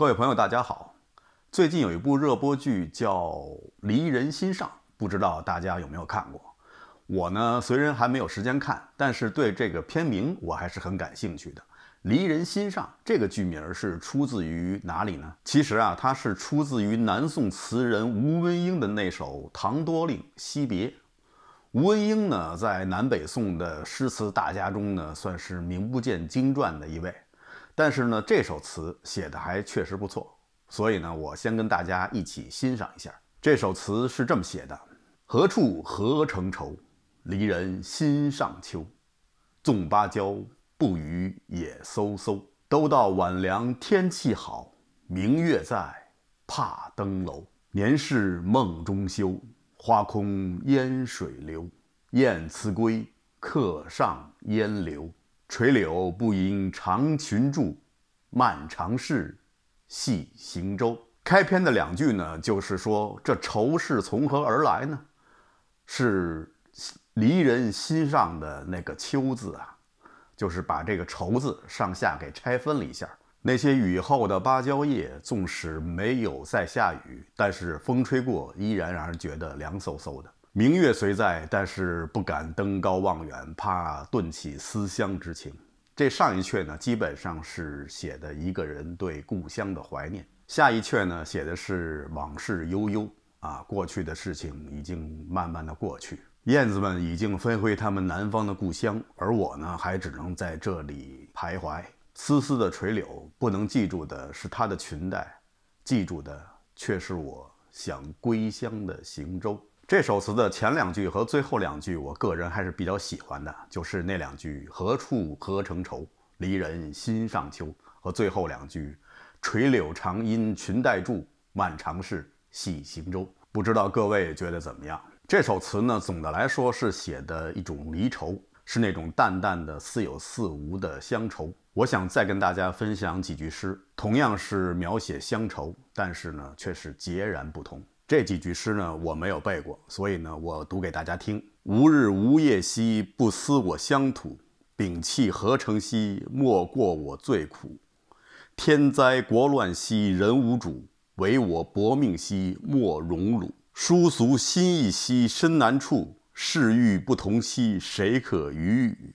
各位朋友，大家好。最近有一部热播剧叫《离人心上》，不知道大家有没有看过？我呢，虽然还没有时间看，但是对这个片名我还是很感兴趣的。《离人心上》这个剧名是出自于哪里呢？其实啊，它是出自于南宋词人吴文英的那首《唐多令·惜别》。吴文英呢，在南北宋的诗词大家中呢，算是名不见经传的一位。但是呢，这首词写的还确实不错，所以呢，我先跟大家一起欣赏一下。这首词是这么写的：何处何成愁？离人心上秋。纵芭蕉不雨也飕飕。都到晚凉天气好，明月在，怕登楼。年事梦中休，花空烟水流。燕辞归，客上烟柳。垂柳不萦长裙住，漫长事系行舟。开篇的两句呢，就是说这愁是从何而来呢？是离人心上的那个秋字啊，就是把这个愁字上下给拆分了一下。那些雨后的芭蕉叶，纵使没有再下雨，但是风吹过，依然让人觉得凉飕飕的。明月虽在，但是不敢登高望远，怕顿起思乡之情。这上一阙呢，基本上是写的一个人对故乡的怀念。下一阙呢，写的是往事悠悠啊，过去的事情已经慢慢的过去，燕子们已经飞回他们南方的故乡，而我呢，还只能在这里徘徊。丝丝的垂柳，不能记住的是它的裙带，记住的却是我想归乡的行舟。这首词的前两句和最后两句，我个人还是比较喜欢的，就是那两句“何处何成愁，离人心上秋”和最后两句“垂柳长阴裙带住，满长事系行舟”。不知道各位觉得怎么样？这首词呢，总的来说是写的一种离愁，是那种淡淡的、似有似无的乡愁。我想再跟大家分享几句诗，同样是描写乡愁，但是呢，却是截然不同。这几句诗呢，我没有背过，所以呢，我读给大家听。无日无夜兮，不思我乡土；摒弃何成兮，莫过我最苦。天灾国乱兮，人无主；唯我薄命兮，莫荣辱。书俗心意兮，身难处；世欲不同兮，谁可与语？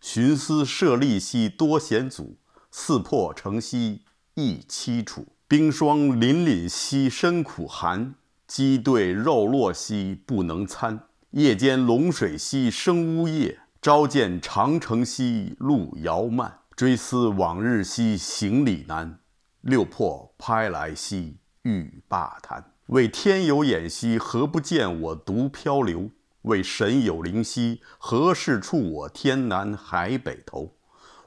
寻思舍利兮，多险阻；四破城兮，亦凄楚。冰霜凛凛兮，身苦寒。鸡对肉落兮不能餐，夜间龙水兮声呜咽，朝见长城兮路遥漫，追思往日兮行李难，六破拍来兮欲罢谈，为天有眼兮何不见我独漂流？为神有灵兮何事触我天南海北头？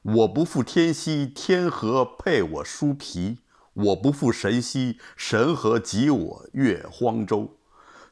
我不负天兮，天何配我书皮？我不负神兮，神何及我？越荒州，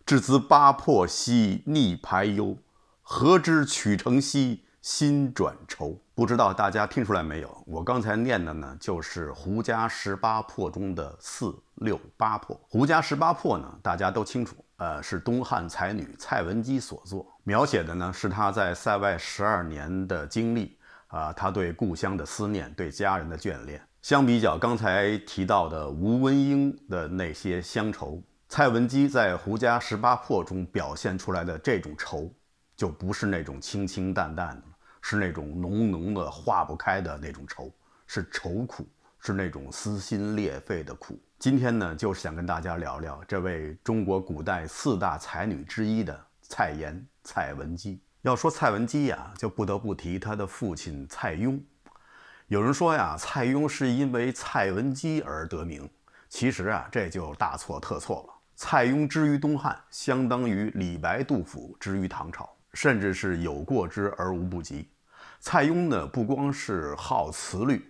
至兹八破兮，逆排忧。何知曲城兮，心转愁。不知道大家听出来没有？我刚才念的呢，就是《胡家十八破》中的四六八破。《胡家十八破》呢，大家都清楚，呃，是东汉才女蔡文姬所作，描写的呢是她在塞外十二年的经历，啊，她对故乡的思念，对家人的眷恋。相比较刚才提到的吴文英的那些乡愁，蔡文姬在《胡家十八破》中表现出来的这种愁，就不是那种清清淡淡的了，是那种浓浓的、化不开的那种愁，是愁苦，是那种撕心裂肺的苦。今天呢，就是想跟大家聊聊这位中国古代四大才女之一的蔡妍蔡文姬。要说蔡文姬呀，就不得不提她的父亲蔡邕。有人说呀，蔡邕是因为蔡文姬而得名。其实啊，这就大错特错了。蔡邕之于东汉，相当于李白、杜甫之于唐朝，甚至是有过之而无不及。蔡邕呢，不光是好词律，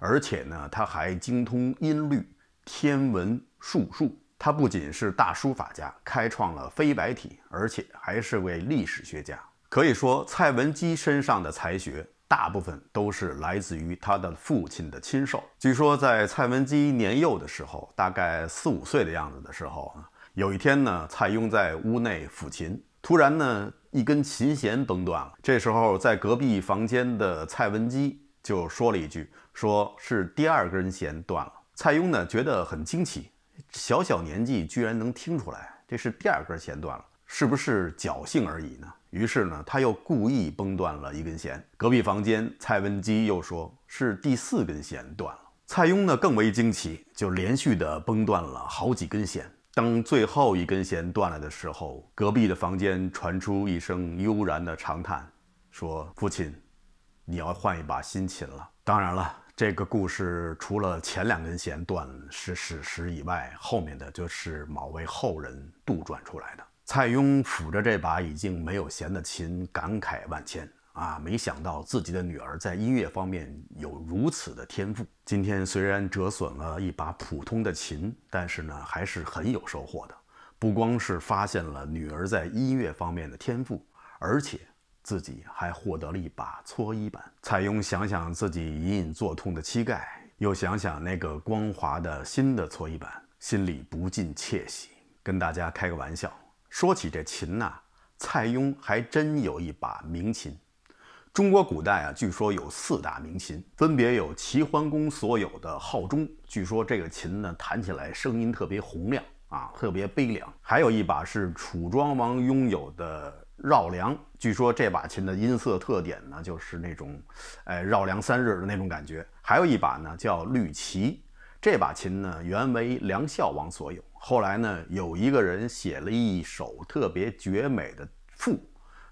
而且呢，他还精通音律、天文、术数。他不仅是大书法家，开创了飞白体，而且还是位历史学家。可以说，蔡文姬身上的才学。大部分都是来自于他的父亲的亲授。据说在蔡文姬年幼的时候，大概四五岁的样子的时候啊，有一天呢，蔡邕在屋内抚琴，突然呢，一根琴弦崩断了。这时候，在隔壁房间的蔡文姬就说了一句：“说是第二根弦断了。”蔡邕呢，觉得很惊奇，小小年纪居然能听出来这是第二根弦断了，是不是侥幸而已呢？于是呢，他又故意崩断了一根弦。隔壁房间，蔡文姬又说是第四根弦断了。蔡邕呢，更为惊奇，就连续的崩断了好几根弦。当最后一根弦断了的时候，隔壁的房间传出一声悠然的长叹，说：“父亲，你要换一把新琴了。”当然了，这个故事除了前两根弦断是史实以外，后面的就是某位后人杜撰出来的。蔡邕抚着这把已经没有弦的琴，感慨万千啊！没想到自己的女儿在音乐方面有如此的天赋。今天虽然折损了一把普通的琴，但是呢，还是很有收获的。不光是发现了女儿在音乐方面的天赋，而且自己还获得了一把搓衣板。蔡邕想想自己隐隐作痛的膝盖，又想想那个光滑的新的搓衣板，心里不禁窃喜。跟大家开个玩笑。说起这琴呐，蔡邕还真有一把名琴。中国古代啊，据说有四大名琴，分别有齐桓公所有的号钟，据说这个琴呢，弹起来声音特别洪亮啊，特别悲凉；还有一把是楚庄王拥有的绕梁，据说这把琴的音色特点呢，就是那种，哎，绕梁三日的那种感觉；还有一把呢叫绿绮，这把琴呢原为梁孝王所有。后来呢，有一个人写了一首特别绝美的赋，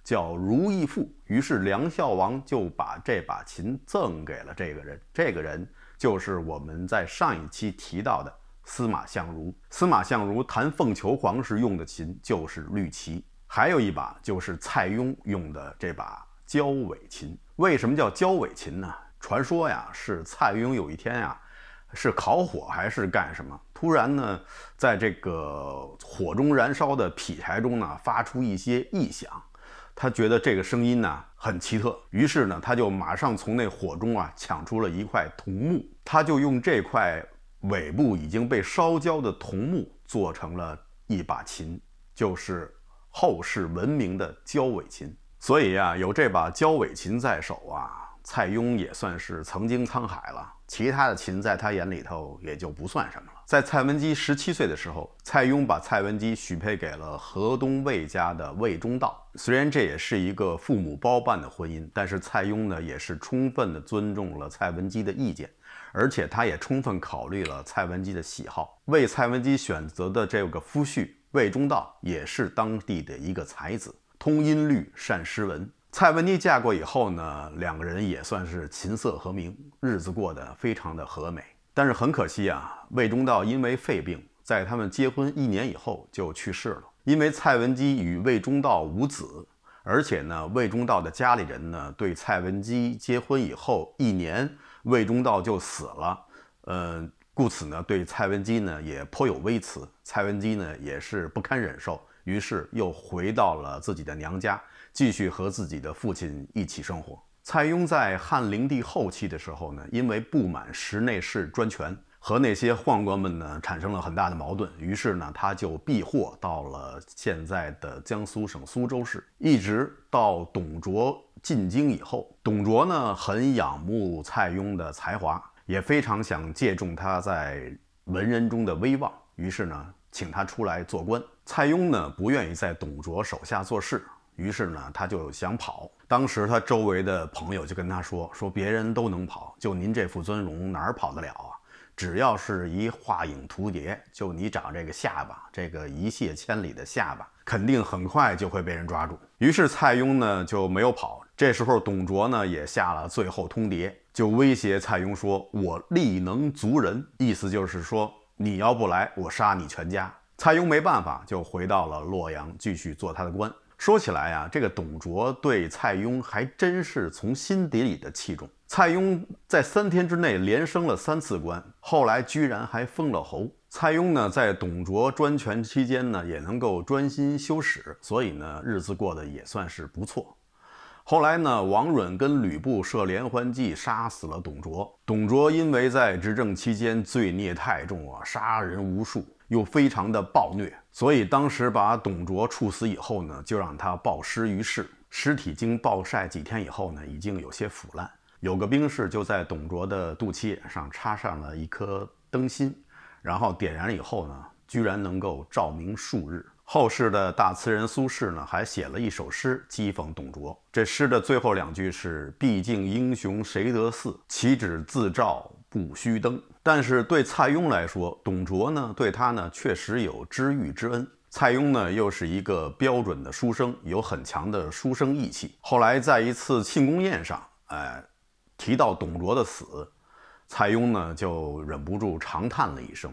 叫《如意赋》。于是梁孝王就把这把琴赠给了这个人。这个人就是我们在上一期提到的司马相如。司马相如弹《凤求凰》时用的琴就是绿绮，还有一把就是蔡邕用的这把交尾琴。为什么叫交尾琴呢？传说呀，是蔡邕有一天呀。是烤火还是干什么？突然呢，在这个火中燃烧的劈柴中呢，发出一些异响。他觉得这个声音呢很奇特，于是呢，他就马上从那火中啊抢出了一块铜木，他就用这块尾部已经被烧焦的铜木做成了一把琴，就是后世闻名的焦尾琴。所以呀，有这把焦尾琴在手啊，蔡邕也算是曾经沧海了。其他的琴在他眼里头也就不算什么了。在蔡文姬十七岁的时候，蔡邕把蔡文姬许配给了河东魏家的魏忠道。虽然这也是一个父母包办的婚姻，但是蔡邕呢也是充分的尊重了蔡文姬的意见，而且他也充分考虑了蔡文姬的喜好，为蔡文姬选择的这个夫婿魏忠道也是当地的一个才子，通音律，善诗文。蔡文姬嫁过以后呢，两个人也算是琴瑟和鸣，日子过得非常的和美。但是很可惜啊，魏忠道因为肺病，在他们结婚一年以后就去世了。因为蔡文姬与魏忠道无子，而且呢，魏忠道的家里人呢，对蔡文姬结婚以后一年魏忠道就死了，呃，故此呢，对蔡文姬呢也颇有微词。蔡文姬呢也是不堪忍受，于是又回到了自己的娘家。继续和自己的父亲一起生活。蔡邕在汉灵帝后期的时候呢，因为不满十内侍专权，和那些宦官们呢产生了很大的矛盾。于是呢，他就避祸到了现在的江苏省苏州市。一直到董卓进京以后，董卓呢很仰慕蔡邕的才华，也非常想借重他在文人中的威望，于是呢请他出来做官。蔡邕呢不愿意在董卓手下做事。于是呢，他就想跑。当时他周围的朋友就跟他说：“说别人都能跑，就您这副尊容哪儿跑得了啊？只要是一画影图蝶，就你长这个下巴，这个一泻千里的下巴，肯定很快就会被人抓住。”于是蔡邕呢就没有跑。这时候董卓呢也下了最后通牒，就威胁蔡邕说：“我力能足人，意思就是说你要不来，我杀你全家。”蔡邕没办法，就回到了洛阳，继续做他的官。说起来呀，这个董卓对蔡邕还真是从心底里的器重。蔡邕在三天之内连升了三次官，后来居然还封了侯。蔡邕呢，在董卓专权期间呢，也能够专心修史，所以呢，日子过得也算是不错。后来呢，王允跟吕布设连环计，杀死了董卓。董卓因为在执政期间罪孽太重啊，杀人无数。又非常的暴虐，所以当时把董卓处死以后呢，就让他暴尸于市。尸体经暴晒几天以后呢，已经有些腐烂。有个兵士就在董卓的肚脐眼上插上了一颗灯芯，然后点燃以后呢，居然能够照明数日。后世的大词人苏轼呢，还写了一首诗讥讽董卓。这诗的最后两句是：“毕竟英雄谁得似，岂止自照不须灯。”但是对蔡邕来说，董卓呢对他呢确实有知遇之恩。蔡邕呢又是一个标准的书生，有很强的书生意气。后来在一次庆功宴上，哎，提到董卓的死，蔡邕呢就忍不住长叹了一声，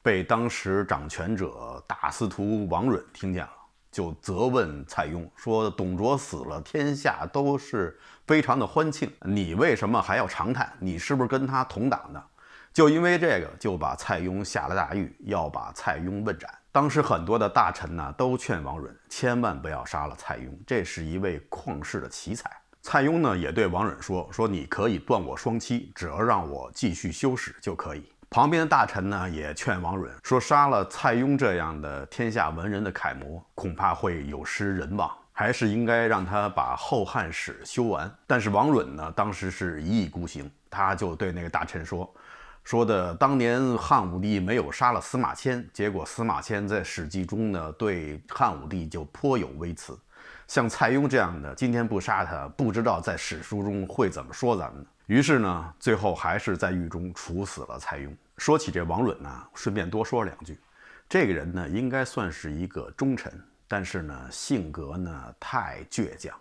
被当时掌权者大司徒王允听见了，就责问蔡邕说：“董卓死了，天下都是非常的欢庆，你为什么还要长叹？你是不是跟他同党的？”就因为这个，就把蔡邕下了大狱，要把蔡邕问斩。当时很多的大臣呢，都劝王允千万不要杀了蔡邕，这是一位旷世的奇才。蔡邕呢，也对王允说：“说你可以断我双妻，只要让我继续修史就可以。”旁边的大臣呢，也劝王允说：“杀了蔡邕这样的天下文人的楷模，恐怕会有失人望，还是应该让他把《后汉史》修完。”但是王允呢，当时是一意孤行，他就对那个大臣说。说的当年汉武帝没有杀了司马迁，结果司马迁在史记中呢对汉武帝就颇有微词。像蔡邕这样的，今天不杀他，不知道在史书中会怎么说咱们呢。于是呢，最后还是在狱中处死了蔡邕。说起这王允呢，顺便多说两句，这个人呢应该算是一个忠臣，但是呢性格呢太倔强，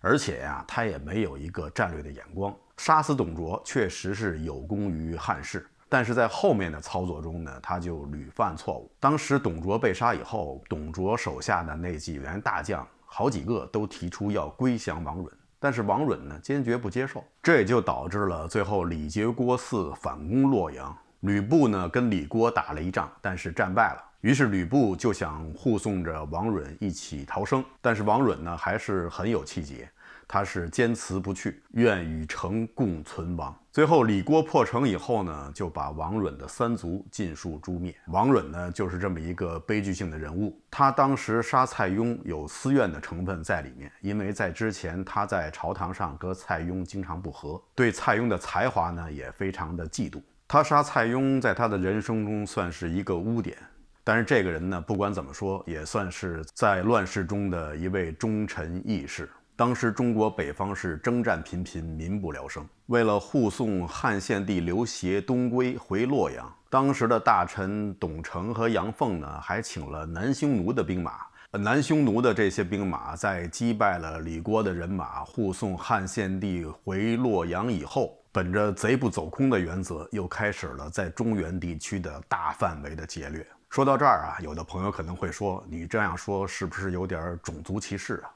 而且呀他也没有一个战略的眼光。杀死董卓确实是有功于汉室，但是在后面的操作中呢，他就屡犯错误。当时董卓被杀以后，董卓手下的那几员大将，好几个都提出要归降王允，但是王允呢坚决不接受，这也就导致了最后李傕郭汜反攻洛阳。吕布呢跟李郭打了一仗，但是战败了，于是吕布就想护送着王允一起逃生，但是王允呢还是很有气节。他是坚持不去，愿与城共存亡。最后李郭破城以后呢，就把王允的三族尽数诛灭。王允呢，就是这么一个悲剧性的人物。他当时杀蔡邕有私怨的成分在里面，因为在之前他在朝堂上和蔡邕经常不和，对蔡邕的才华呢也非常的嫉妒。他杀蔡邕，在他的人生中算是一个污点。但是这个人呢，不管怎么说，也算是在乱世中的一位忠臣义士。当时中国北方是征战频频，民不聊生。为了护送汉献帝刘协东归回洛阳，当时的大臣董承和杨奉呢，还请了南匈奴的兵马。南匈奴的这些兵马在击败了李郭的人马，护送汉献帝回洛阳以后，本着“贼不走空”的原则，又开始了在中原地区的大范围的劫掠。说到这儿啊，有的朋友可能会说：“你这样说是不是有点种族歧视啊？”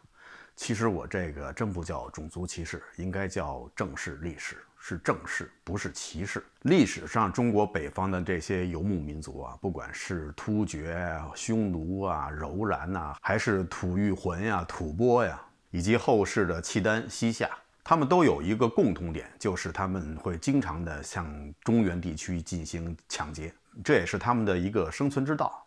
其实我这个真不叫种族歧视，应该叫正视历史，是正视，不是歧视。历史上中国北方的这些游牧民族啊，不管是突厥、匈奴啊、柔然呐，还是吐谷浑呀、吐蕃呀，以及后世的契丹、西夏，他们都有一个共同点，就是他们会经常的向中原地区进行抢劫，这也是他们的一个生存之道。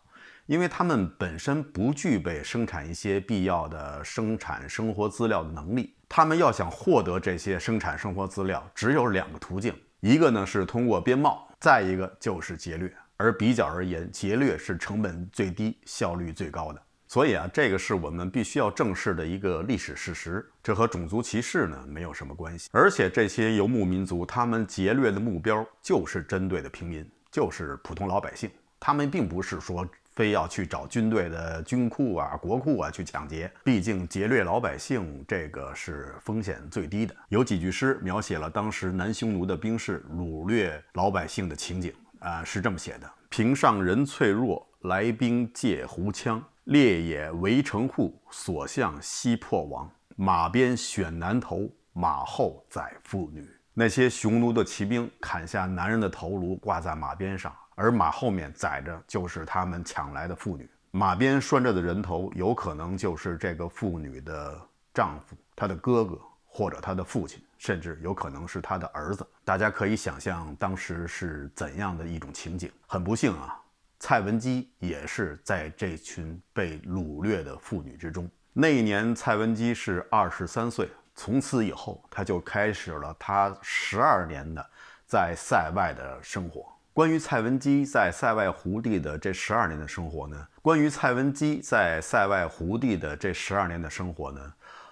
因为他们本身不具备生产一些必要的生产生活资料的能力，他们要想获得这些生产生活资料，只有两个途径：一个呢是通过边贸，再一个就是劫掠。而比较而言，劫掠是成本最低、效率最高的。所以啊，这个是我们必须要正视的一个历史事实。这和种族歧视呢没有什么关系。而且这些游牧民族，他们劫掠的目标就是针对的平民，就是普通老百姓。他们并不是说。非要去找军队的军库啊、国库啊去抢劫，毕竟劫掠老百姓这个是风险最低的。有几句诗描写了当时南匈奴的兵士掳掠老百姓的情景啊，是这么写的：平上人脆弱，来兵借胡枪；猎野围城户，所向西破亡。马鞭选男头，马后宰妇女。那些匈奴的骑兵砍下男人的头颅，挂在马鞭上。而马后面载着就是他们抢来的妇女，马鞭拴着的人头，有可能就是这个妇女的丈夫、她的哥哥或者她的父亲，甚至有可能是她的儿子。大家可以想象当时是怎样的一种情景。很不幸啊，蔡文姬也是在这群被掳掠的妇女之中。那一年，蔡文姬是二十三岁，从此以后，她就开始了她十二年的在塞外的生活。关于蔡文姬在塞外胡地的这十二年的生活呢？关于蔡文姬在塞外胡地的这十二年的生活呢？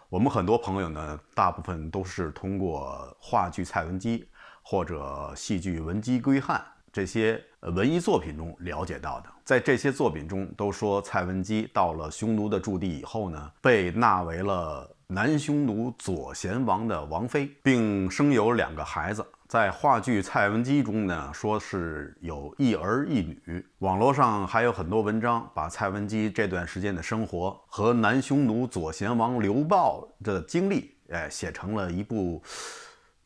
我们很多朋友呢，大部分都是通过话剧《蔡文姬》或者戏剧《文姬归汉》这些文艺作品中了解到的。在这些作品中，都说蔡文姬到了匈奴的驻地以后呢，被纳为了南匈奴左贤王的王妃，并生有两个孩子。在话剧《蔡文姬》中呢，说是有一儿一女。网络上还有很多文章，把蔡文姬这段时间的生活和南匈奴左贤王刘豹的经历，哎，写成了一部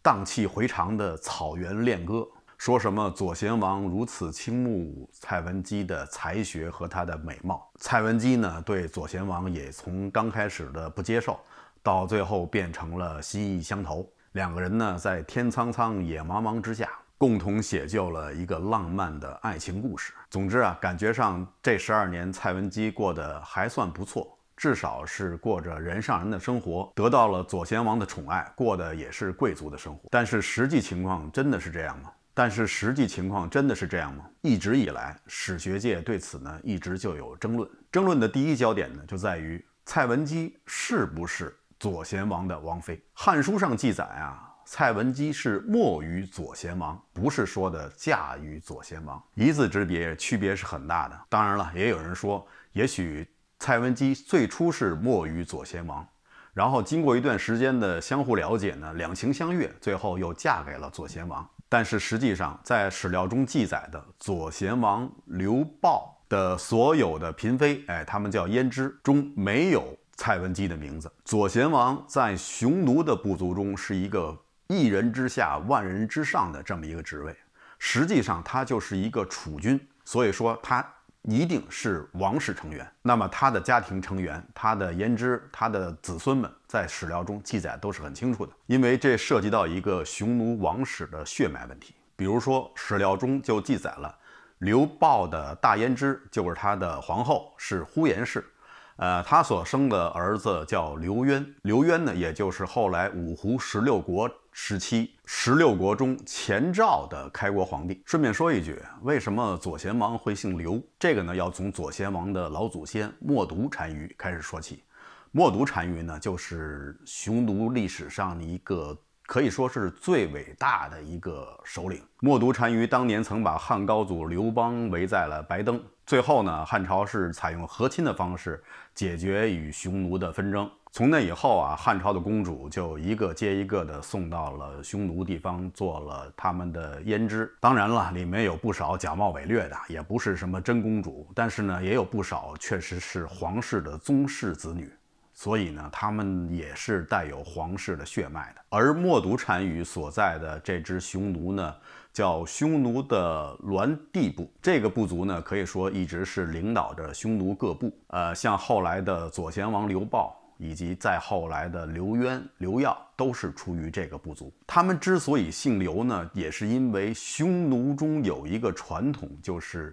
荡气回肠的草原恋歌。说什么左贤王如此倾慕蔡文姬的才学和她的美貌，蔡文姬呢，对左贤王也从刚开始的不接受，到最后变成了心意相投。两个人呢，在天苍苍、野茫茫之下，共同写就了一个浪漫的爱情故事。总之啊，感觉上这十二年，蔡文姬过得还算不错，至少是过着人上人的生活，得到了左贤王的宠爱，过的也是贵族的生活。但是实际情况真的是这样吗？但是实际情况真的是这样吗？一直以来，史学界对此呢，一直就有争论。争论的第一焦点呢，就在于蔡文姬是不是。左贤王的王妃，《汉书》上记载啊，蔡文姬是没于左贤王，不是说的嫁于左贤王，一字之别，区别是很大的。当然了，也有人说，也许蔡文姬最初是没于左贤王，然后经过一段时间的相互了解呢，两情相悦，最后又嫁给了左贤王。但是实际上，在史料中记载的左贤王刘豹的所有的嫔妃，哎，他们叫胭脂，中没有。蔡文姬的名字，左贤王在匈奴的部族中是一个一人之下、万人之上的这么一个职位。实际上，他就是一个储君，所以说他一定是王室成员。那么，他的家庭成员、他的颜值、他的子孙们，在史料中记载都是很清楚的，因为这涉及到一个匈奴王室的血脉问题。比如说，史料中就记载了刘豹的大胭脂就是他的皇后，是呼延氏。呃，他所生的儿子叫刘渊，刘渊呢，也就是后来五胡十六国时期十六国中前赵的开国皇帝。顺便说一句，为什么左贤王会姓刘？这个呢，要从左贤王的老祖先默读单于开始说起。默读单于呢，就是匈奴历史上的一个。可以说是最伟大的一个首领。冒顿单于当年曾把汉高祖刘邦围在了白登，最后呢，汉朝是采用和亲的方式解决与匈奴的纷争。从那以后啊，汉朝的公主就一个接一个的送到了匈奴地方，做了他们的胭脂。当然了，里面有不少假冒伪劣的，也不是什么真公主，但是呢，也有不少确实是皇室的宗室子女。所以呢，他们也是带有皇室的血脉的。而默读单于所在的这支匈奴呢，叫匈奴的栾地部。这个部族呢，可以说一直是领导着匈奴各部。呃，像后来的左贤王刘豹，以及再后来的刘渊、刘耀，都是出于这个部族。他们之所以姓刘呢，也是因为匈奴中有一个传统，就是。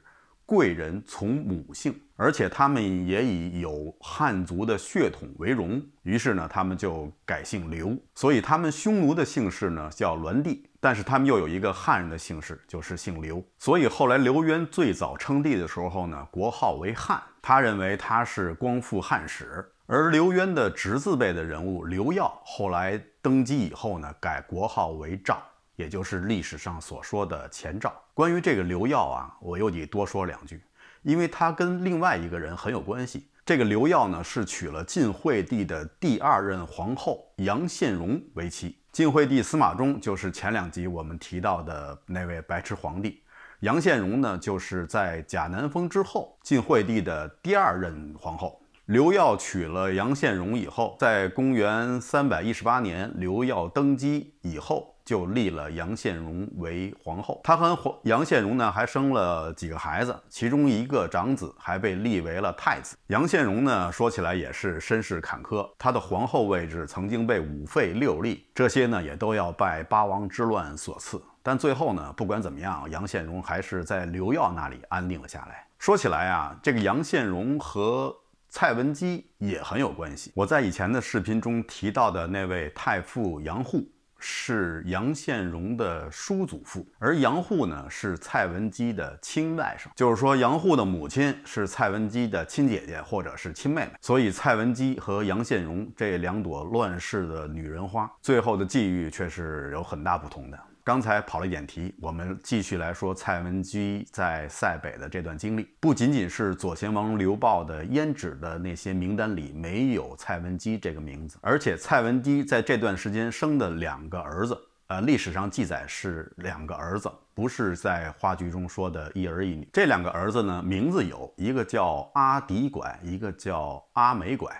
贵人从母姓，而且他们也以有汉族的血统为荣，于是呢，他们就改姓刘，所以他们匈奴的姓氏呢叫栾帝，但是他们又有一个汉人的姓氏，就是姓刘，所以后来刘渊最早称帝的时候呢，国号为汉，他认为他是光复汉室，而刘渊的侄子辈的人物刘耀，后来登基以后呢，改国号为赵。也就是历史上所说的前兆。关于这个刘耀啊，我又得多说两句，因为他跟另外一个人很有关系。这个刘耀呢，是娶了晋惠帝的第二任皇后杨宪荣为妻。晋惠帝司马衷就是前两集我们提到的那位白痴皇帝。杨宪荣呢，就是在贾南风之后，晋惠帝的第二任皇后。刘耀娶了杨宪荣以后，在公元三百一十八年，刘耀登基以后。就立了杨宪荣为皇后，她和杨宪荣呢还生了几个孩子，其中一个长子还被立为了太子。杨宪荣呢说起来也是身世坎坷，他的皇后位置曾经被五废六立，这些呢也都要拜八王之乱所赐。但最后呢，不管怎么样，杨宪荣还是在刘耀那里安定了下来。说起来啊，这个杨宪荣和蔡文姬也很有关系。我在以前的视频中提到的那位太傅杨祜。是杨宪荣的叔祖父，而杨护呢是蔡文姬的亲外甥，就是说杨护的母亲是蔡文姬的亲姐姐或者是亲妹妹，所以蔡文姬和杨宪荣这两朵乱世的女人花，最后的际遇却是有很大不同的。刚才跑了一点题，我们继续来说蔡文姬在塞北的这段经历。不仅仅是左贤王刘豹的胭脂的那些名单里没有蔡文姬这个名字，而且蔡文姬在这段时间生的两个儿子，呃，历史上记载是两个儿子，不是在话剧中说的一儿一女。这两个儿子呢，名字有一个叫阿迪拐，一个叫阿美拐，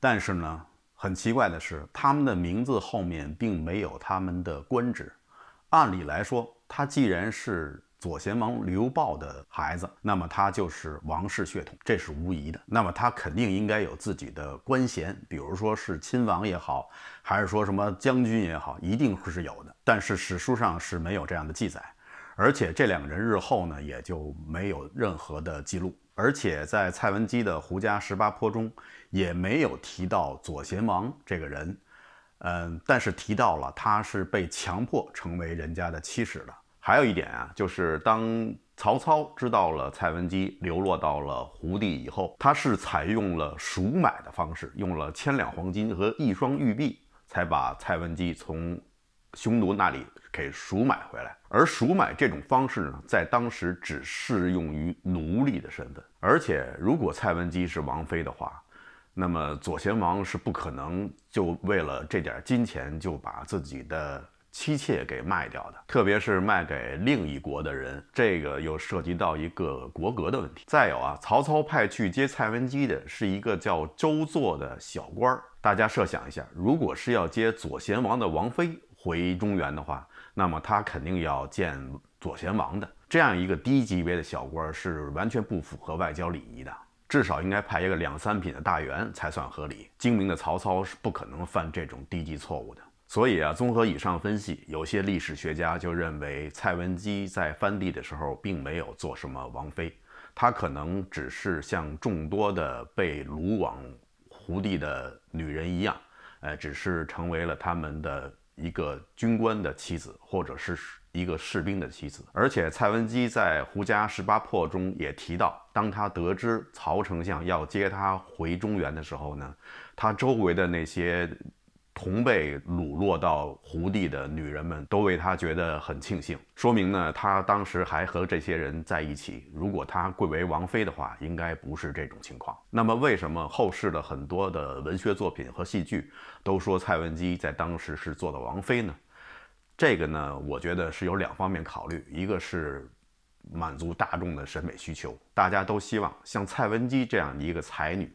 但是呢，很奇怪的是，他们的名字后面并没有他们的官职。按理来说，他既然是左贤王刘豹的孩子，那么他就是王室血统，这是无疑的。那么他肯定应该有自己的官衔，比如说是亲王也好，还是说什么将军也好，一定是有的。但是史书上是没有这样的记载，而且这两个人日后呢也就没有任何的记录，而且在蔡文姬的《胡家十八坡》中也没有提到左贤王这个人。嗯，但是提到了他是被强迫成为人家的妻室的。还有一点啊，就是当曹操知道了蔡文姬流落到了胡地以后，他是采用了赎买的方式，用了千两黄金和一双玉璧，才把蔡文姬从匈奴那里给赎买回来。而赎买这种方式呢，在当时只适用于奴隶的身份。而且，如果蔡文姬是王妃的话，那么左贤王是不可能就为了这点金钱就把自己的妻妾给卖掉的，特别是卖给另一国的人，这个又涉及到一个国格的问题。再有啊，曹操派去接蔡文姬的是一个叫周作的小官儿。大家设想一下，如果是要接左贤王的王妃回中原的话，那么他肯定要见左贤王的。这样一个低级别的小官儿是完全不符合外交礼仪的。至少应该派一个两三品的大员才算合理。精明的曹操是不可能犯这种低级错误的。所以啊，综合以上分析，有些历史学家就认为，蔡文姬在藩地的时候并没有做什么王妃，她可能只是像众多的被掳往胡地的女人一样，呃，只是成为了他们的一个军官的妻子，或者是。一个士兵的妻子，而且蔡文姬在《胡家十八破》中也提到，当他得知曹丞相要接他回中原的时候呢，他周围的那些同被掳落到胡地的女人们都为他觉得很庆幸，说明呢，他当时还和这些人在一起。如果他贵为王妃的话，应该不是这种情况。那么，为什么后世的很多的文学作品和戏剧都说蔡文姬在当时是做的王妃呢？这个呢，我觉得是有两方面考虑，一个是满足大众的审美需求，大家都希望像蔡文姬这样的一个才女，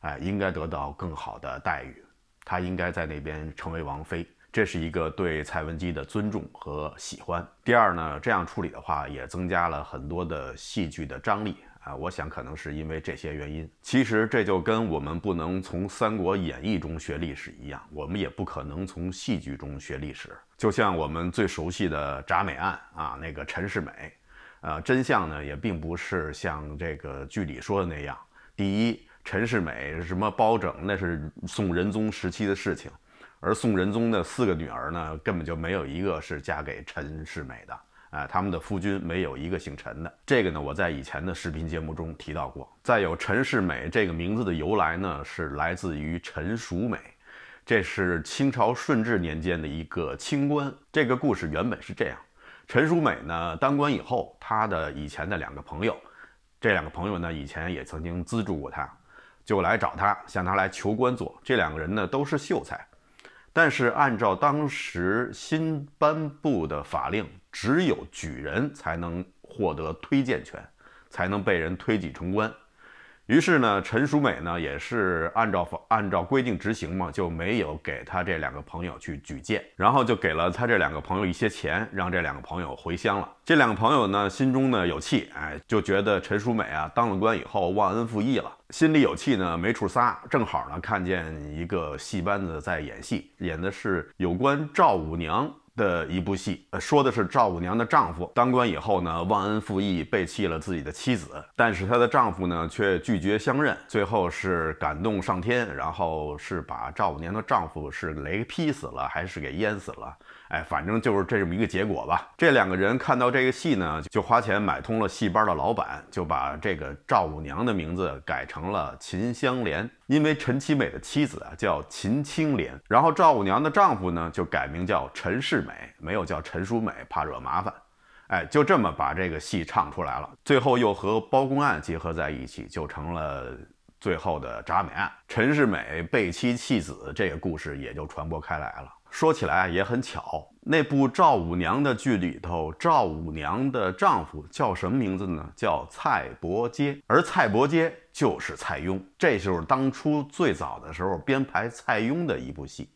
哎，应该得到更好的待遇，她应该在那边成为王妃，这是一个对蔡文姬的尊重和喜欢。第二呢，这样处理的话也增加了很多的戏剧的张力啊，我想可能是因为这些原因。其实这就跟我们不能从《三国演义》中学历史一样，我们也不可能从戏剧中学历史。就像我们最熟悉的铡美案啊，那个陈世美，呃，真相呢也并不是像这个剧里说的那样。第一，陈世美什么包拯，那是宋仁宗时期的事情，而宋仁宗的四个女儿呢，根本就没有一个是嫁给陈世美的，啊，他们的夫君没有一个姓陈的。这个呢，我在以前的视频节目中提到过。再有陈世美这个名字的由来呢，是来自于陈淑美。这是清朝顺治年间的一个清官。这个故事原本是这样：陈淑美呢当官以后，他的以前的两个朋友，这两个朋友呢以前也曾经资助过他，就来找他，向他来求官做。这两个人呢都是秀才，但是按照当时新颁布的法令，只有举人才能获得推荐权，才能被人推举成官。于是呢，陈淑美呢也是按照法按照规定执行嘛，就没有给他这两个朋友去举荐，然后就给了他这两个朋友一些钱，让这两个朋友回乡了。这两个朋友呢，心中呢有气，哎，就觉得陈淑美啊当了官以后忘恩负义了，心里有气呢没处撒，正好呢看见一个戏班子在演戏，演的是有关赵五娘。的一部戏，说的是赵五娘的丈夫当官以后呢，忘恩负义，背弃了自己的妻子，但是她的丈夫呢，却拒绝相认，最后是感动上天，然后是把赵五娘的丈夫是雷劈死了，还是给淹死了，哎，反正就是这么一个结果吧。这两个人看到这个戏呢，就花钱买通了戏班的老板，就把这个赵五娘的名字改成了秦香莲。因为陈其美的妻子啊叫秦青莲，然后赵五娘的丈夫呢就改名叫陈世美，没有叫陈淑美，怕惹麻烦。哎，就这么把这个戏唱出来了，最后又和包公案结合在一起，就成了最后的铡美案。陈世美背妻弃子这个故事也就传播开来了。说起来也很巧，那部赵五娘的剧里头，赵五娘的丈夫叫什么名字呢？叫蔡伯喈，而蔡伯喈就是蔡邕，这就是当初最早的时候编排蔡邕的一部戏。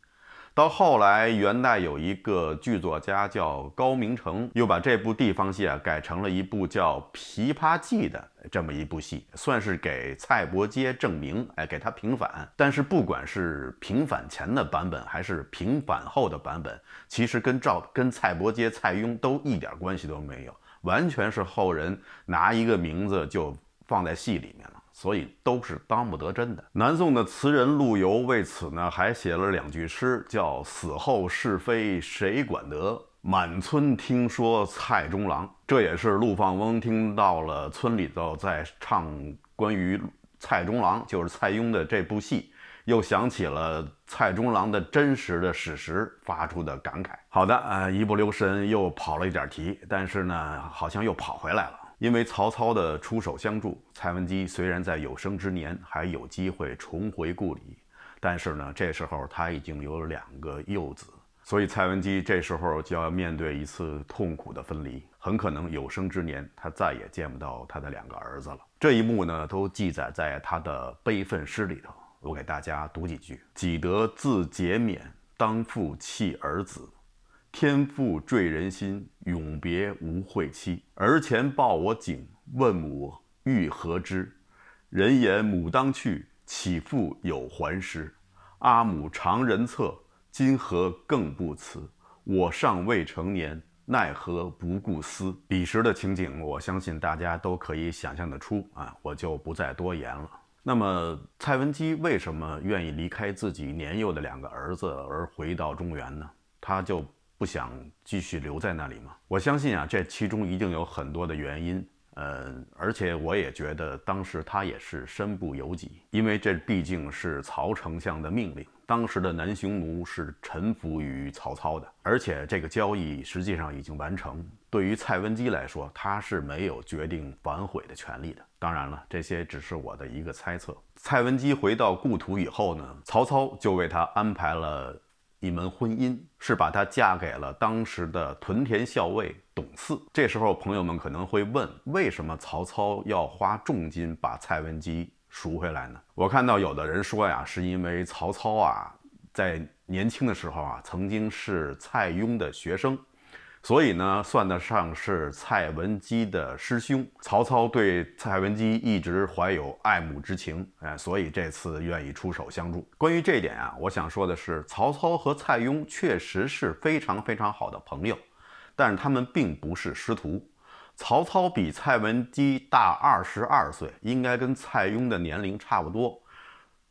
到后来，元代有一个剧作家叫高明成，又把这部地方戏啊改成了一部叫《琵琶记》的这么一部戏，算是给蔡伯喈正名，哎，给他平反。但是不管是平反前的版本，还是平反后的版本，其实跟赵、跟蔡伯喈、蔡邕都一点关系都没有，完全是后人拿一个名字就放在戏里面了。所以都是当不得真的。南宋的词人陆游为此呢，还写了两句诗，叫“死后是非谁管得，满村听说蔡中郎”。这也是陆放翁听到了村里头在唱关于蔡中郎，就是蔡邕的这部戏，又想起了蔡中郎的真实的史实，发出的感慨。好的，呃，一不留神又跑了一点题，但是呢，好像又跑回来了。因为曹操的出手相助，蔡文姬虽然在有生之年还有机会重回故里，但是呢，这时候他已经有了两个幼子，所以蔡文姬这时候就要面对一次痛苦的分离，很可能有生之年他再也见不到他的两个儿子了。这一幕呢，都记载在他的悲愤诗里头。我给大家读几句：“己得自解免，当负弃儿子。”天赋坠人心，永别无会期。儿前抱我颈，问母欲何之？人言母当去，岂复有还时？阿母常人策，今何更不辞？我尚未成年，奈何不顾思？彼时的情景，我相信大家都可以想象得出啊，我就不再多言了。那么，蔡文姬为什么愿意离开自己年幼的两个儿子而回到中原呢？他就不想继续留在那里吗？我相信啊，这其中一定有很多的原因。嗯，而且我也觉得当时他也是身不由己，因为这毕竟是曹丞相的命令。当时的南匈奴是臣服于曹操的，而且这个交易实际上已经完成。对于蔡文姬来说，他是没有决定反悔的权利的。当然了，这些只是我的一个猜测。蔡文姬回到故土以后呢，曹操就为他安排了。一门婚姻是把她嫁给了当时的屯田校尉董祀。这时候，朋友们可能会问：为什么曹操要花重金把蔡文姬赎回来呢？我看到有的人说呀，是因为曹操啊，在年轻的时候啊，曾经是蔡邕的学生。所以呢，算得上是蔡文姬的师兄。曹操对蔡文姬一直怀有爱慕之情，哎，所以这次愿意出手相助。关于这一点啊，我想说的是，曹操和蔡邕确实是非常非常好的朋友，但是他们并不是师徒。曹操比蔡文姬大二十二岁，应该跟蔡邕的年龄差不多。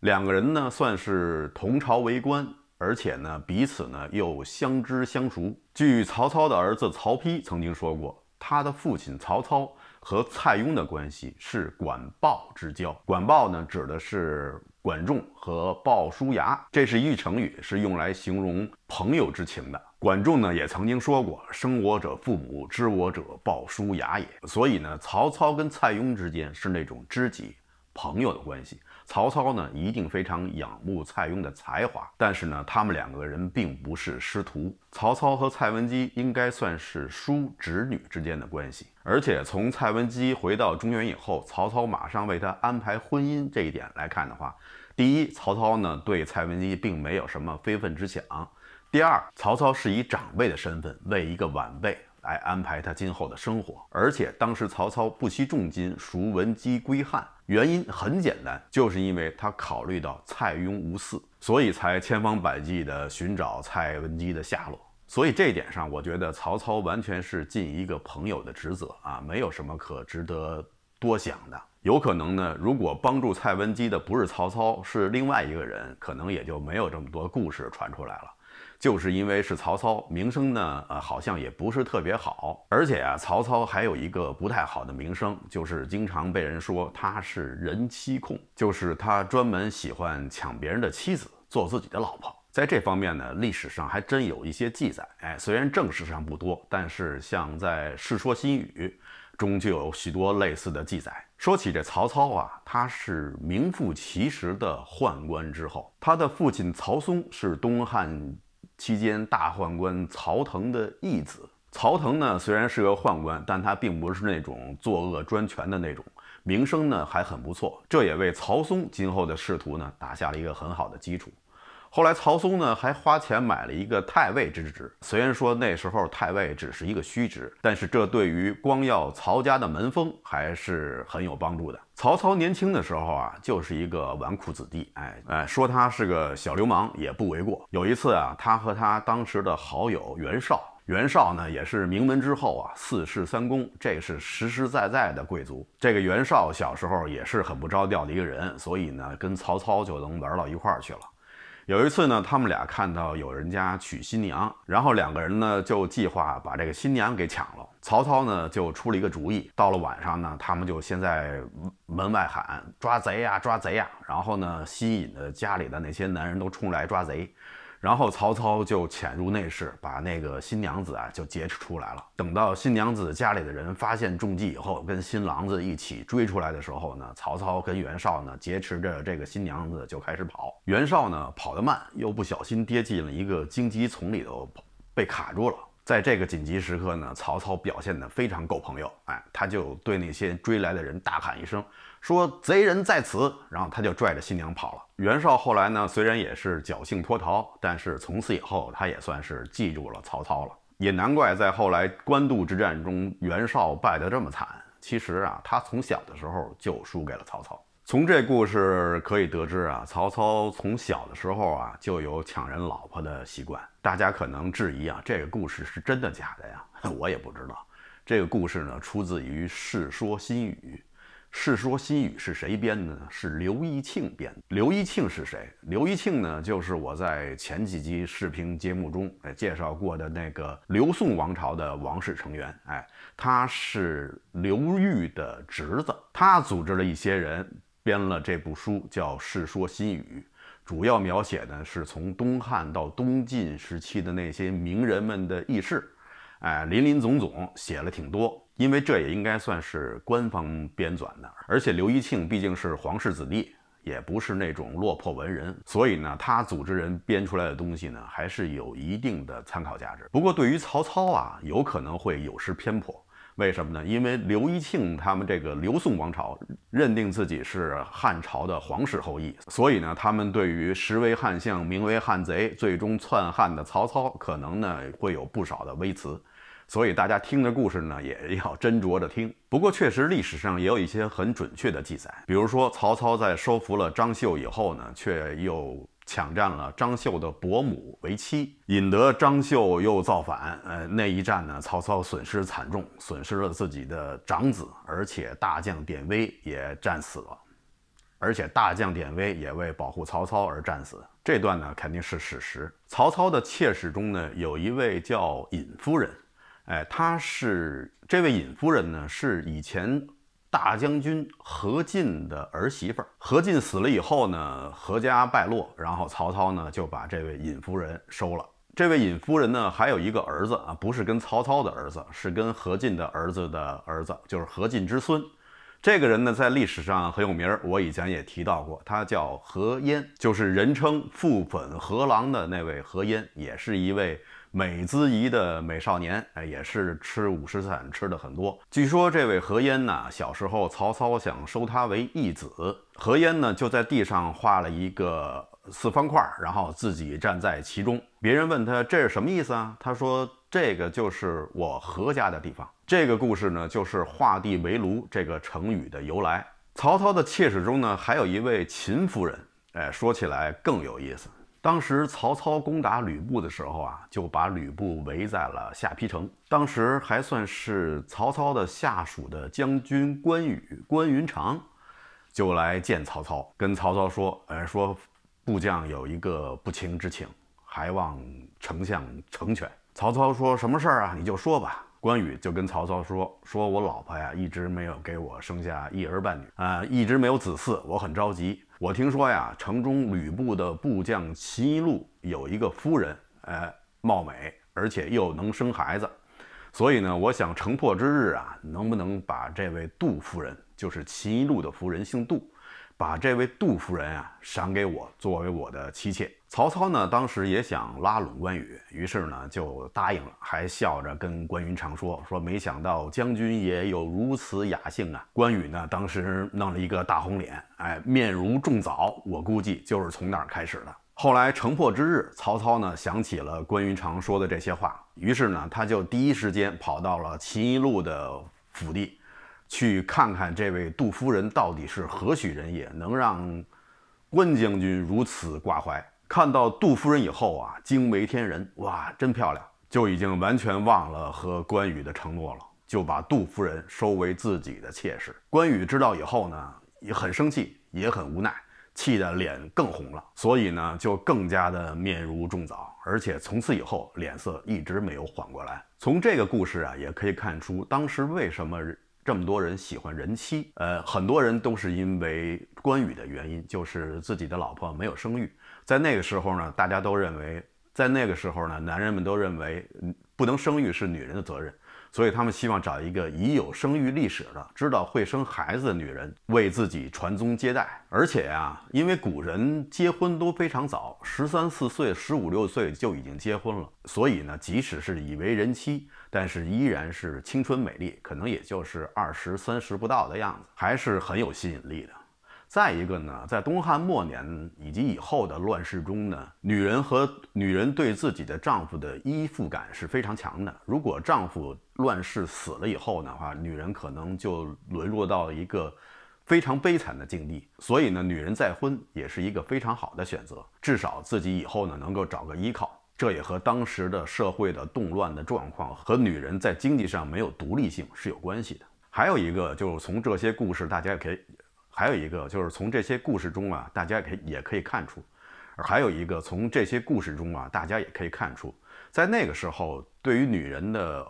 两个人呢，算是同朝为官，而且呢，彼此呢又相知相熟。据曹操的儿子曹丕曾经说过，他的父亲曹操和蔡邕的关系是管鲍之交。管鲍呢，指的是管仲和鲍叔牙，这是一句成语，是用来形容朋友之情的。管仲呢，也曾经说过：“生我者父母，知我者鲍叔牙也。”所以呢，曹操跟蔡邕之间是那种知己。朋友的关系，曹操呢一定非常仰慕蔡邕的才华，但是呢，他们两个人并不是师徒。曹操和蔡文姬应该算是叔侄女之间的关系。而且从蔡文姬回到中原以后，曹操马上为他安排婚姻这一点来看的话，第一，曹操呢对蔡文姬并没有什么非分之想；第二，曹操是以长辈的身份为一个晚辈来安排他今后的生活。而且当时曹操不惜重金赎文姬归汉。原因很简单，就是因为他考虑到蔡邕无嗣，所以才千方百计地寻找蔡文姬的下落。所以这一点上，我觉得曹操完全是尽一个朋友的职责啊，没有什么可值得多想的。有可能呢，如果帮助蔡文姬的不是曹操，是另外一个人，可能也就没有这么多故事传出来了。就是因为是曹操，名声呢，呃，好像也不是特别好。而且啊，曹操还有一个不太好的名声，就是经常被人说他是人妻控，就是他专门喜欢抢别人的妻子做自己的老婆。在这方面呢，历史上还真有一些记载。哎，虽然正史上不多，但是像在《世说新语》中就有许多类似的记载。说起这曹操啊，他是名副其实的宦官之后，他的父亲曹嵩是东汉。期间，大宦官曹腾的义子曹腾呢，虽然是个宦官，但他并不是那种作恶专权的那种，名声呢还很不错，这也为曹嵩今后的仕途呢打下了一个很好的基础。后来，曹嵩呢还花钱买了一个太尉之职。虽然说那时候太尉只是一个虚职，但是这对于光耀曹家的门风还是很有帮助的。曹操年轻的时候啊，就是一个纨绔子弟，哎哎，说他是个小流氓也不为过。有一次啊，他和他当时的好友袁绍，袁绍呢也是名门之后啊，四世三公，这是实实在在的贵族。这个袁绍小时候也是很不着调的一个人，所以呢，跟曹操就能玩到一块儿去了。有一次呢，他们俩看到有人家娶新娘，然后两个人呢就计划把这个新娘给抢了。曹操呢就出了一个主意，到了晚上呢，他们就先在门外喊“抓贼呀，抓贼呀”，然后呢吸引的家里的那些男人都冲来抓贼。然后曹操就潜入内室，把那个新娘子啊就劫持出来了。等到新娘子家里的人发现中计以后，跟新郎子一起追出来的时候呢，曹操跟袁绍呢劫持着这个新娘子就开始跑。袁绍呢跑得慢，又不小心跌进了一个荆棘丛里头，被卡住了。在这个紧急时刻呢，曹操表现得非常够朋友，哎，他就对那些追来的人大喊一声。说贼人在此，然后他就拽着新娘跑了。袁绍后来呢，虽然也是侥幸脱逃，但是从此以后他也算是记住了曹操了。也难怪在后来官渡之战中，袁绍败得这么惨。其实啊，他从小的时候就输给了曹操。从这故事可以得知啊，曹操从小的时候啊就有抢人老婆的习惯。大家可能质疑啊，这个故事是真的假的呀？我也不知道。这个故事呢，出自于《世说新语》。《世说新语》是谁编的呢？是刘义庆编的。刘义庆是谁？刘义庆呢，就是我在前几集视频节目中哎介绍过的那个刘宋王朝的王室成员。哎，他是刘裕的侄子，他组织了一些人编了这部书，叫《世说新语》，主要描写的是从东汉到东晋时期的那些名人们的轶事，哎，林林总总写了挺多。因为这也应该算是官方编纂的，而且刘义庆毕竟是皇室子弟，也不是那种落魄文人，所以呢，他组织人编出来的东西呢，还是有一定的参考价值。不过，对于曹操啊，有可能会有失偏颇。为什么呢？因为刘义庆他们这个刘宋王朝认定自己是汉朝的皇室后裔，所以呢，他们对于实为汉相、名为汉贼、最终篡汉的曹操，可能呢会有不少的微词。所以大家听的故事呢，也要斟酌着听。不过确实历史上也有一些很准确的记载，比如说曹操在收服了张绣以后呢，却又抢占了张绣的伯母为妻，引得张绣又造反。呃，那一战呢，曹操损失惨重，损失了自己的长子，而且大将典韦也战死了，而且大将典韦也为保护曹操而战死。这段呢肯定是史实。曹操的妾室中呢，有一位叫尹夫人。哎，他是这位尹夫人呢，是以前大将军何进的儿媳妇儿。何进死了以后呢，何家败落，然后曹操呢就把这位尹夫人收了。这位尹夫人呢，还有一个儿子啊，不是跟曹操的儿子，是跟何进的儿子的儿子，就是何进之孙。这个人呢，在历史上很有名儿，我以前也提到过，他叫何嫣，就是人称“富粉何郎”的那位何嫣，也是一位。美姿仪的美少年，哎，也是吃五石散吃的很多。据说这位何嫣呢，小时候曹操想收他为义子，何嫣呢就在地上画了一个四方块，然后自己站在其中。别人问他这是什么意思啊？他说这个就是我何家的地方。这个故事呢，就是“画地为庐”这个成语的由来。曹操的妾室中呢，还有一位秦夫人，哎，说起来更有意思。当时曹操攻打吕布的时候啊，就把吕布围在了下邳城。当时还算是曹操的下属的将军关羽、关云长，就来见曹操，跟曹操说：“呃，说部将有一个不情之请，还望丞相成全。”曹操说什么事儿啊？你就说吧。关羽就跟曹操说：“说我老婆呀，一直没有给我生下一儿半女啊，一直没有子嗣，我很着急。”我听说呀，城中吕布的部将秦一路有一个夫人，哎，貌美，而且又能生孩子，所以呢，我想城破之日啊，能不能把这位杜夫人，就是秦一路的夫人，姓杜。把这位杜夫人啊赏给我作为我的妻妾。曹操呢当时也想拉拢关羽，于是呢就答应了，还笑着跟关云长说：“说没想到将军也有如此雅兴啊。”关羽呢当时弄了一个大红脸，哎，面如重枣，我估计就是从那儿开始的。后来城破之日，曹操呢想起了关云长说的这些话，于是呢他就第一时间跑到了秦一路的府地。去看看这位杜夫人到底是何许人也，能让关将军如此挂怀。看到杜夫人以后啊，惊为天人，哇，真漂亮，就已经完全忘了和关羽的承诺了，就把杜夫人收为自己的妾室。关羽知道以后呢，也很生气，也很无奈，气得脸更红了，所以呢，就更加的面如重枣，而且从此以后脸色一直没有缓过来。从这个故事啊，也可以看出当时为什么。这么多人喜欢人妻，呃，很多人都是因为关羽的原因，就是自己的老婆没有生育。在那个时候呢，大家都认为，在那个时候呢，男人们都认为不能生育是女人的责任。所以他们希望找一个已有生育历史的、知道会生孩子的女人，为自己传宗接代。而且呀，因为古人结婚都非常早，十三四岁、十五六岁就已经结婚了，所以呢，即使是已为人妻，但是依然是青春美丽，可能也就是二十三十不到的样子，还是很有吸引力的。再一个呢，在东汉末年以及以后的乱世中呢，女人和女人对自己的丈夫的依附感是非常强的。如果丈夫乱世死了以后的话，女人可能就沦落到一个非常悲惨的境地。所以呢，女人再婚也是一个非常好的选择，至少自己以后呢能够找个依靠。这也和当时的社会的动乱的状况和女人在经济上没有独立性是有关系的。还有一个就是从这些故事，大家也可以。还有一个就是从这些故事中啊，大家可以也可以看出，还有一个从这些故事中啊，大家也可以看出，在那个时候，对于女人的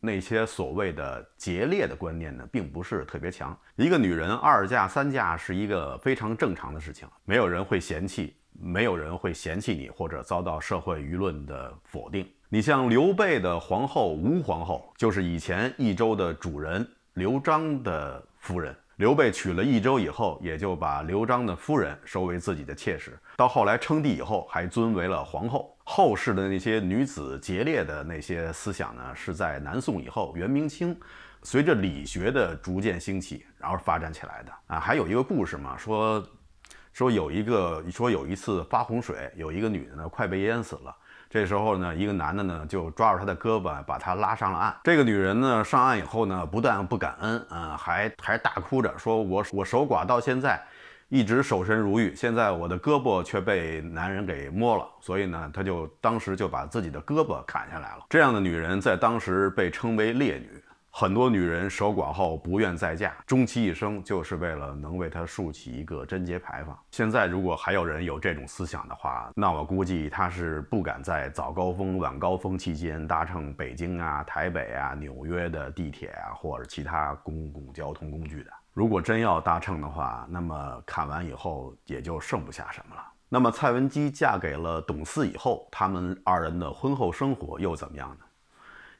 那些所谓的节烈的观念呢，并不是特别强。一个女人二嫁三嫁是一个非常正常的事情，没有人会嫌弃，没有人会嫌弃你，或者遭到社会舆论的否定。你像刘备的皇后吴皇后，就是以前益州的主人刘璋的夫人。刘备娶了益州以后，也就把刘璋的夫人收为自己的妾室。到后来称帝以后，还尊为了皇后。后世的那些女子劫掠的那些思想呢，是在南宋以后、元明清，随着理学的逐渐兴起，然后发展起来的啊。还有一个故事嘛，说说有一个说有一次发洪水，有一个女的呢，快被淹死了。这时候呢，一个男的呢就抓住她的胳膊，把她拉上了岸。这个女人呢上岸以后呢，不但不感恩，嗯，还还大哭着说：“我我守寡到现在，一直守身如玉，现在我的胳膊却被男人给摸了，所以呢，她就当时就把自己的胳膊砍下来了。这样的女人在当时被称为烈女。”很多女人守寡后不愿再嫁，终其一生就是为了能为他竖起一个贞洁牌坊。现在如果还有人有这种思想的话，那我估计他是不敢在早高峰、晚高峰期间搭乘北京啊、台北啊、纽约的地铁啊或者其他公共交通工具的。如果真要搭乘的话，那么砍完以后也就剩不下什么了。那么蔡文姬嫁给了董四以后，他们二人的婚后生活又怎么样呢？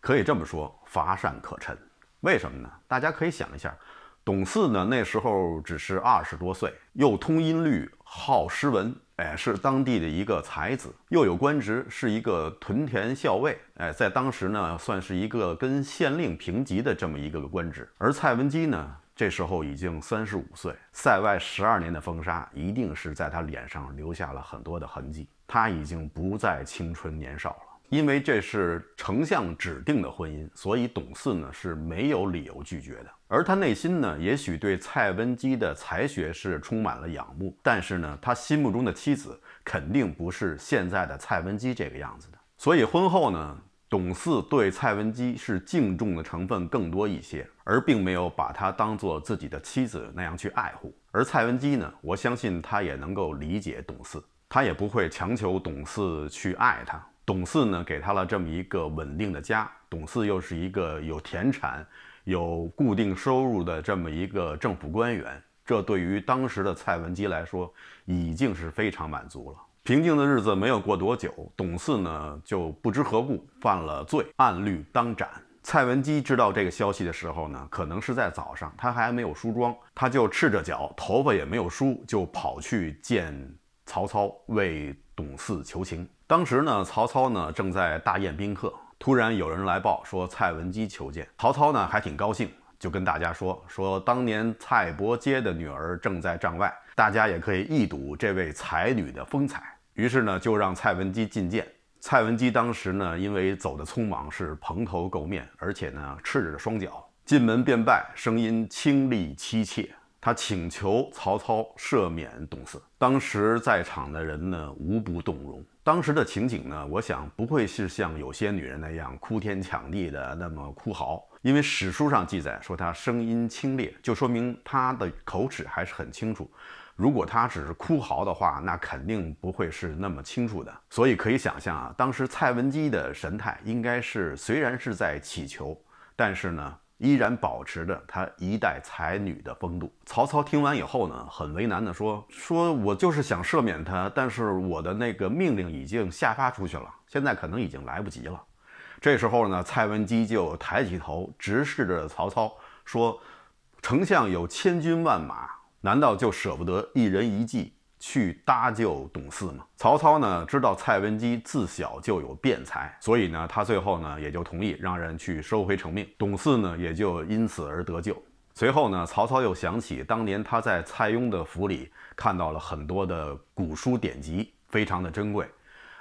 可以这么说，乏善可陈。为什么呢？大家可以想一下，董四呢那时候只是二十多岁，又通音律，好诗文，哎，是当地的一个才子，又有官职，是一个屯田校尉，哎，在当时呢算是一个跟县令平级的这么一个官职。而蔡文姬呢这时候已经三十五岁，塞外十二年的风沙一定是在他脸上留下了很多的痕迹，他已经不再青春年少了。因为这是丞相指定的婚姻，所以董四呢是没有理由拒绝的。而他内心呢，也许对蔡文姬的才学是充满了仰慕，但是呢，他心目中的妻子肯定不是现在的蔡文姬这个样子的。所以婚后呢，董四对蔡文姬是敬重的成分更多一些，而并没有把她当做自己的妻子那样去爱护。而蔡文姬呢，我相信他也能够理解董四，他也不会强求董四去爱他。董四呢，给他了这么一个稳定的家。董四又是一个有田产、有固定收入的这么一个政府官员，这对于当时的蔡文姬来说，已经是非常满足了。平静的日子没有过多久，董四呢，就不知何故犯了罪，按律当斩。蔡文姬知道这个消息的时候呢，可能是在早上，他还没有梳妆，他就赤着脚，头发也没有梳，就跑去见。曹操为董祀求情。当时呢，曹操呢正在大宴宾客，突然有人来报说蔡文姬求见。曹操呢还挺高兴，就跟大家说：“说当年蔡伯喈的女儿正在帐外，大家也可以一睹这位才女的风采。”于是呢，就让蔡文姬觐见。蔡文姬当时呢，因为走得匆忙，是蓬头垢面，而且呢赤着双脚，进门便拜，声音清丽凄切。他请求曹操赦免董祀，当时在场的人呢，无不动容。当时的情景呢，我想不会是像有些女人那样哭天抢地的那么哭嚎，因为史书上记载说她声音清冽，就说明她的口齿还是很清楚。如果她只是哭嚎的话，那肯定不会是那么清楚的。所以可以想象啊，当时蔡文姬的神态应该是，虽然是在乞求，但是呢。依然保持着他一代才女的风度。曹操听完以后呢，很为难地说：“说我就是想赦免他，但是我的那个命令已经下发出去了，现在可能已经来不及了。”这时候呢，蔡文姬就抬起头，直视着曹操说：“丞相有千军万马，难道就舍不得一人一骑去搭救董四嘛？曹操呢知道蔡文姬自小就有辩才，所以呢他最后呢也就同意让人去收回成命。董四呢也就因此而得救。随后呢曹操又想起当年他在蔡邕的府里看到了很多的古书典籍，非常的珍贵，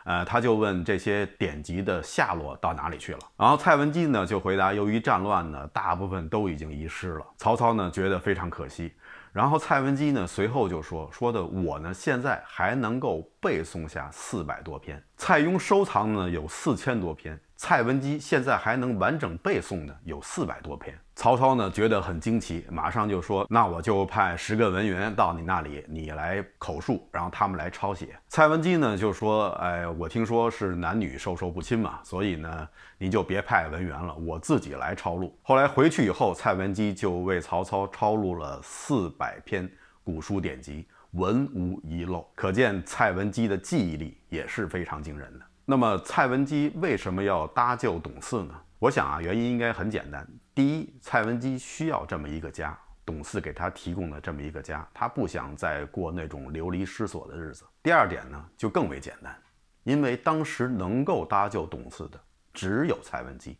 呃他就问这些典籍的下落到哪里去了。然后蔡文姬呢就回答：由于战乱呢，大部分都已经遗失了。曹操呢觉得非常可惜。然后蔡文姬呢，随后就说说的我呢，现在还能够背诵下四百多篇。蔡邕收藏呢有四千多篇，蔡文姬现在还能完整背诵的有四百多篇。曹操呢觉得很惊奇，马上就说：“那我就派十个文员到你那里，你来口述，然后他们来抄写。”蔡文姬呢就说：“哎，我听说是男女授受不亲嘛，所以呢，你就别派文员了，我自己来抄录。”后来回去以后，蔡文姬就为曹操抄录了四百篇古书典籍，文无遗漏，可见蔡文姬的记忆力也是非常惊人的。那么，蔡文姬为什么要搭救董祀呢？我想啊，原因应该很简单。第一，蔡文姬需要这么一个家，董四给他提供了这么一个家，他不想再过那种流离失所的日子。第二点呢，就更为简单，因为当时能够搭救董四的只有蔡文姬，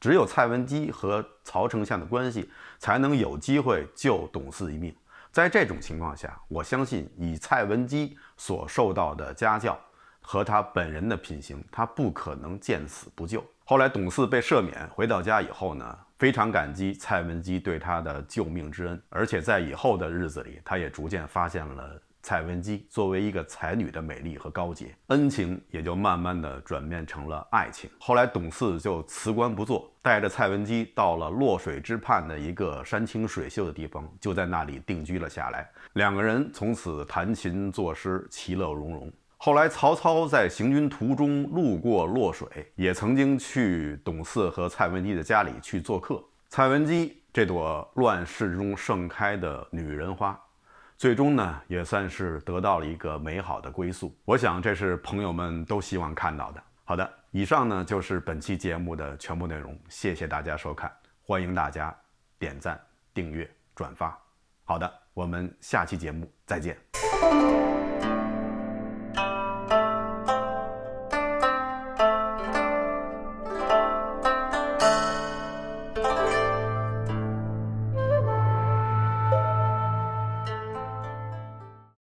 只有蔡文姬和曹丞相的关系才能有机会救董四一命。在这种情况下，我相信以蔡文姬所受到的家教和他本人的品行，他不可能见死不救。后来董四被赦免，回到家以后呢？非常感激蔡文姬对他的救命之恩，而且在以后的日子里，他也逐渐发现了蔡文姬作为一个才女的美丽和高洁，恩情也就慢慢的转变成了爱情。后来，董祀就辞官不做，带着蔡文姬到了洛水之畔的一个山清水秀的地方，就在那里定居了下来。两个人从此弹琴作诗，其乐融融。后来，曹操在行军途中路过洛水，也曾经去董祀和蔡文姬的家里去做客。蔡文姬这朵乱世中盛开的女人花，最终呢，也算是得到了一个美好的归宿。我想，这是朋友们都希望看到的。好的，以上呢就是本期节目的全部内容。谢谢大家收看，欢迎大家点赞、订阅、转发。好的，我们下期节目再见。